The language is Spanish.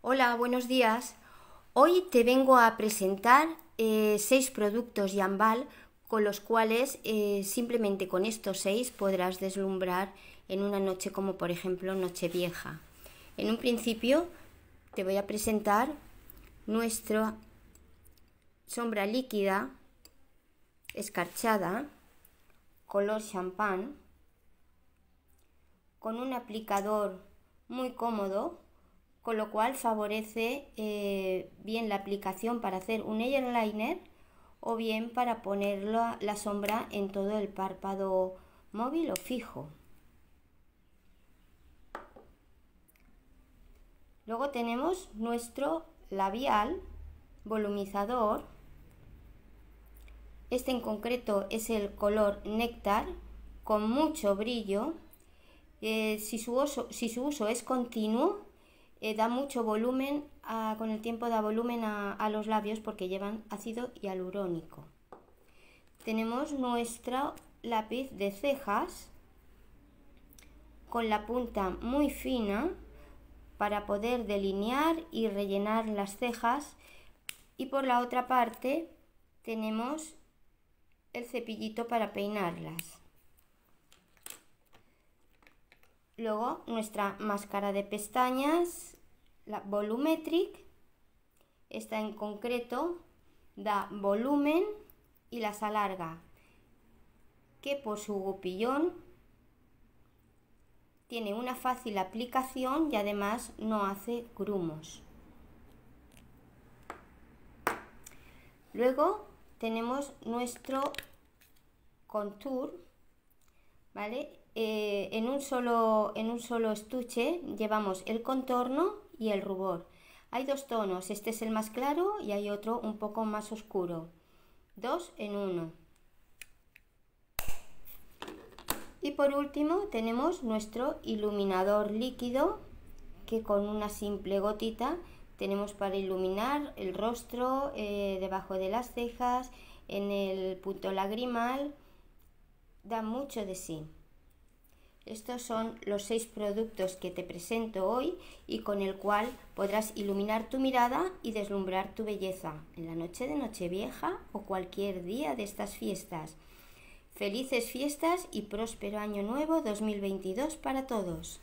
Hola, buenos días. Hoy te vengo a presentar eh, seis productos Yambal con los cuales eh, simplemente con estos seis podrás deslumbrar en una noche como por ejemplo Nochevieja. En un principio te voy a presentar nuestra sombra líquida escarchada color champán con un aplicador muy cómodo con lo cual favorece eh, bien la aplicación para hacer un eyeliner o bien para poner la, sombra en todo el párpado móvil o fijo. Luego tenemos nuestro labial volumizador. Este en concreto es el color néctar con mucho brillo. Eh, si su uso es continuo, eh, da mucho volumen, con el tiempo da volumen a, a, los labios porque llevan ácido hialurónico. Tenemos nuestro lápiz de cejas con la punta muy fina para poder delinear y rellenar las cejas y por la otra parte tenemos el cepillito para peinarlas. Luego nuestra máscara de pestañas, la volumetric, está en concreto da volumen y las alarga, que por su gopillón tiene una fácil aplicación y además no hace grumos. Luego tenemos nuestro contour ¿vale? Eh, en, un solo, estuche llevamos el contorno y el rubor. Hay dos tonos, este es el más claro y hay otro un poco más oscuro. Dos en uno. Y por último tenemos nuestro iluminador líquido que con una simple gotita tenemos para iluminar el rostro, eh, debajo de las cejas, en el punto lagrimal, da mucho de sí. Estos son los seis productos que te presento hoy y con el cual podrás iluminar tu mirada y deslumbrar tu belleza en la noche de Nochevieja o cualquier día de estas fiestas. Felices fiestas y próspero año nuevo 2022 para todos.